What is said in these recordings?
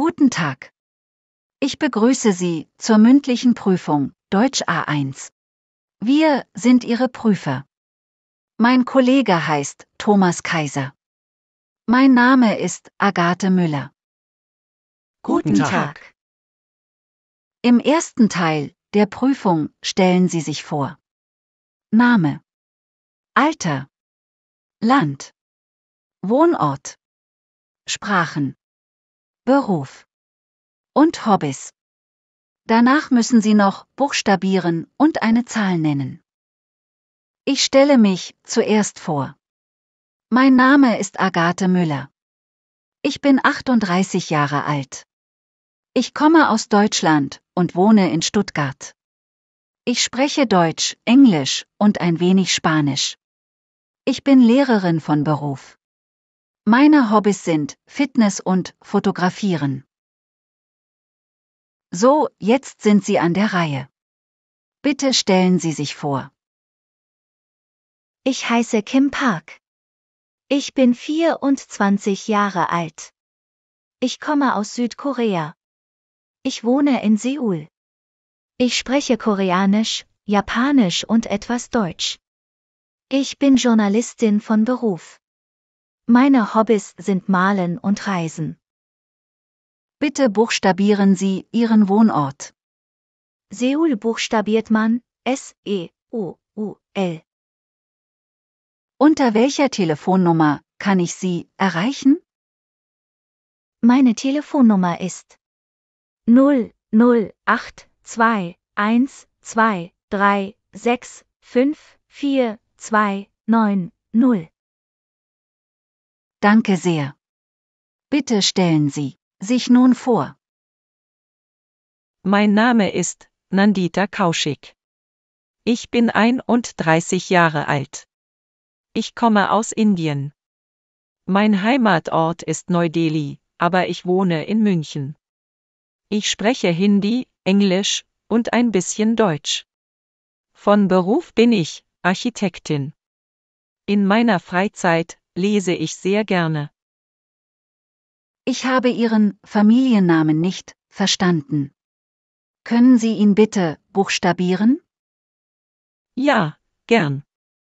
Guten Tag. Ich begrüße Sie zur mündlichen Prüfung Deutsch A1. Wir sind Ihre Prüfer. Mein Kollege heißt Thomas Kaiser. Mein Name ist Agathe Müller. Guten Tag. Im ersten Teil der Prüfung stellen Sie sich vor. Name. Alter. Land. Wohnort. Sprachen. Beruf und Hobbys. Danach müssen Sie noch buchstabieren und eine Zahl nennen. Ich stelle mich zuerst vor. Mein Name ist Agathe Müller. Ich bin 38 Jahre alt. Ich komme aus Deutschland und wohne in Stuttgart. Ich spreche Deutsch, Englisch und ein wenig Spanisch. Ich bin Lehrerin von Beruf. Meine Hobbys sind Fitness und Fotografieren. So, jetzt sind Sie an der Reihe. Bitte stellen Sie sich vor. Ich heiße Kim Park. Ich bin 24 Jahre alt. Ich komme aus Südkorea. Ich wohne in Seoul. Ich spreche Koreanisch, Japanisch und etwas Deutsch. Ich bin Journalistin von Beruf. Meine Hobbys sind Malen und Reisen. Bitte buchstabieren Sie Ihren Wohnort. Seoul buchstabiert man S-E-O-U-L. Unter welcher Telefonnummer kann ich Sie erreichen? Meine Telefonnummer ist 0082123654490. Danke sehr. Bitte stellen Sie sich nun vor. Mein Name ist Nandita Kaushik. Ich bin 31 Jahre alt. Ich komme aus Indien. Mein Heimatort ist Neu-Delhi, aber ich wohne in München. Ich spreche Hindi, Englisch und ein bisschen Deutsch. Von Beruf bin ich Architektin. In meiner Freizeit lese ich sehr gerne. Ich habe Ihren Familiennamen nicht verstanden. Können Sie ihn bitte buchstabieren? Ja, gern.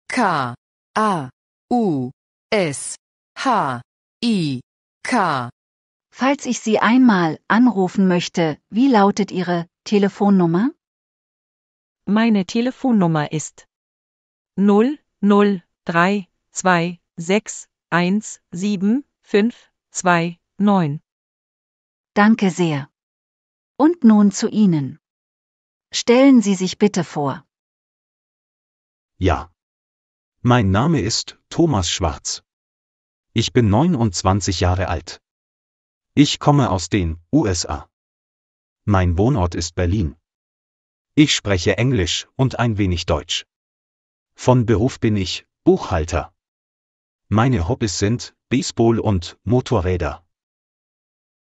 K A U S H I K. Falls ich Sie einmal anrufen möchte, wie lautet Ihre Telefonnummer? Meine Telefonnummer ist 00322 6, 1, 7, 5, 2, 9. Danke sehr. Und nun zu Ihnen. Stellen Sie sich bitte vor. Ja. Mein Name ist Thomas Schwarz. Ich bin 29 Jahre alt. Ich komme aus den USA. Mein Wohnort ist Berlin. Ich spreche Englisch und ein wenig Deutsch. Von Beruf bin ich Buchhalter. Meine Hobbys sind Baseball und Motorräder.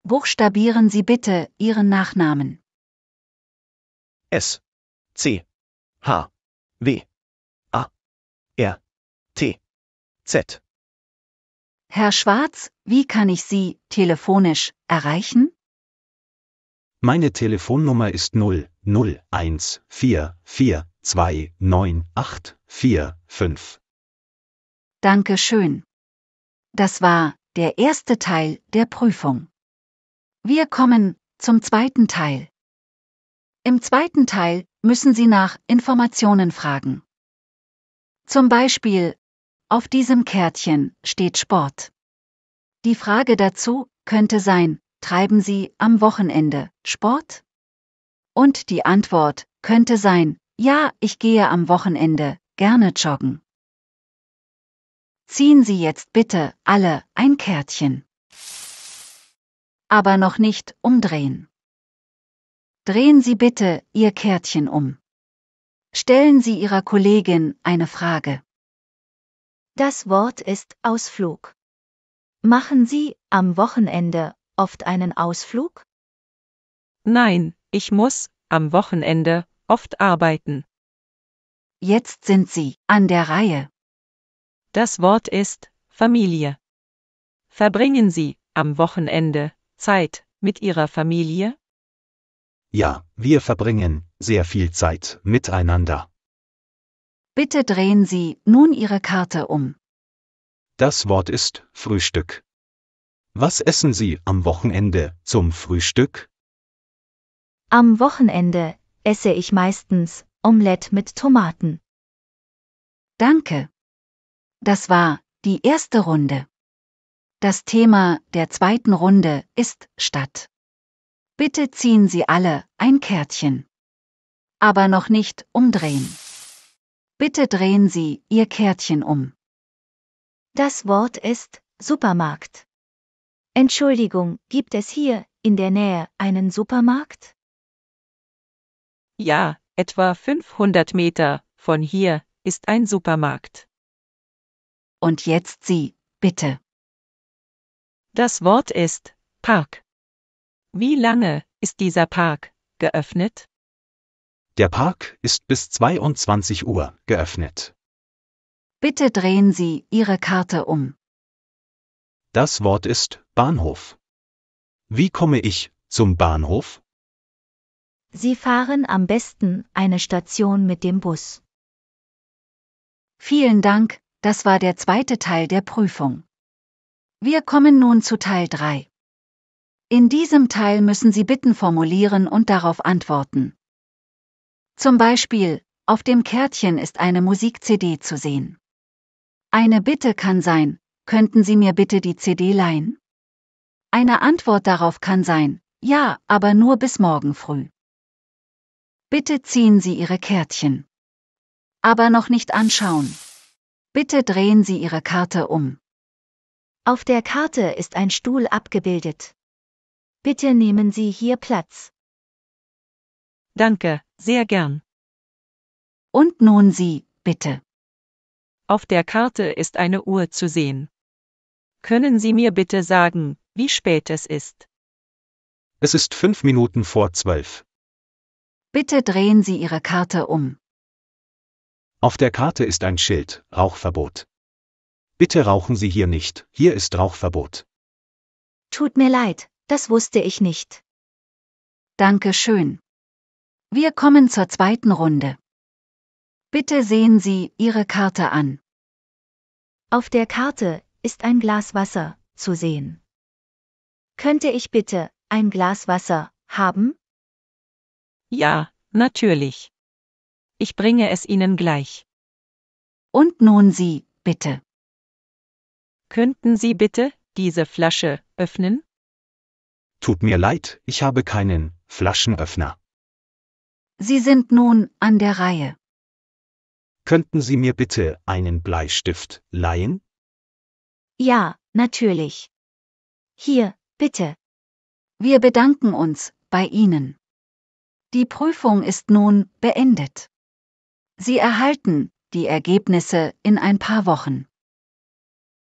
Buchstabieren Sie bitte Ihren Nachnamen. S. C. H. W. A. R. T. Z. Herr Schwarz, wie kann ich Sie telefonisch erreichen? Meine Telefonnummer ist 00144298845. Danke schön. Das war der erste Teil der Prüfung. Wir kommen zum zweiten Teil. Im zweiten Teil müssen Sie nach Informationen fragen. Zum Beispiel, auf diesem Kärtchen steht Sport. Die Frage dazu könnte sein, treiben Sie am Wochenende Sport? Und die Antwort könnte sein, ja, ich gehe am Wochenende gerne joggen. Ziehen Sie jetzt bitte, alle, ein Kärtchen. Aber noch nicht umdrehen. Drehen Sie bitte Ihr Kärtchen um. Stellen Sie Ihrer Kollegin eine Frage. Das Wort ist Ausflug. Machen Sie am Wochenende oft einen Ausflug? Nein, ich muss am Wochenende oft arbeiten. Jetzt sind Sie an der Reihe. Das Wort ist Familie. Verbringen Sie am Wochenende Zeit mit Ihrer Familie? Ja, wir verbringen sehr viel Zeit miteinander. Bitte drehen Sie nun Ihre Karte um. Das Wort ist Frühstück. Was essen Sie am Wochenende zum Frühstück? Am Wochenende esse ich meistens Omelette mit Tomaten. Danke. Das war die erste Runde. Das Thema der zweiten Runde ist Stadt. Bitte ziehen Sie alle ein Kärtchen. Aber noch nicht umdrehen. Bitte drehen Sie Ihr Kärtchen um. Das Wort ist Supermarkt. Entschuldigung, gibt es hier in der Nähe einen Supermarkt? Ja, etwa 500 Meter von hier ist ein Supermarkt. Und jetzt Sie, bitte. Das Wort ist Park. Wie lange ist dieser Park geöffnet? Der Park ist bis 22 Uhr geöffnet. Bitte drehen Sie Ihre Karte um. Das Wort ist Bahnhof. Wie komme ich zum Bahnhof? Sie fahren am besten eine Station mit dem Bus. Vielen Dank, das war der zweite Teil der Prüfung. Wir kommen nun zu Teil 3. In diesem Teil müssen Sie Bitten formulieren und darauf antworten. Zum Beispiel, auf dem Kärtchen ist eine Musik-CD zu sehen. Eine Bitte kann sein, könnten Sie mir bitte die CD leihen? Eine Antwort darauf kann sein, ja, aber nur bis morgen früh. Bitte ziehen Sie Ihre Kärtchen. Aber noch nicht anschauen. Bitte drehen Sie Ihre Karte um. Auf der Karte ist ein Stuhl abgebildet. Bitte nehmen Sie hier Platz. Danke, sehr gern. Und nun Sie, bitte. Auf der Karte ist eine Uhr zu sehen. Können Sie mir bitte sagen, wie spät es ist? Es ist fünf Minuten vor zwölf. Bitte drehen Sie Ihre Karte um. Auf der Karte ist ein Schild, Rauchverbot. Bitte rauchen Sie hier nicht, hier ist Rauchverbot. Tut mir leid, das wusste ich nicht. Danke schön. Wir kommen zur zweiten Runde. Bitte sehen Sie Ihre Karte an. Auf der Karte ist ein Glas Wasser zu sehen. Könnte ich bitte ein Glas Wasser haben? Ja, natürlich ich bringe es Ihnen gleich. Und nun Sie, bitte. Könnten Sie bitte diese Flasche öffnen? Tut mir leid, ich habe keinen Flaschenöffner. Sie sind nun an der Reihe. Könnten Sie mir bitte einen Bleistift leihen? Ja, natürlich. Hier, bitte. Wir bedanken uns bei Ihnen. Die Prüfung ist nun beendet. Sie erhalten die Ergebnisse in ein paar Wochen.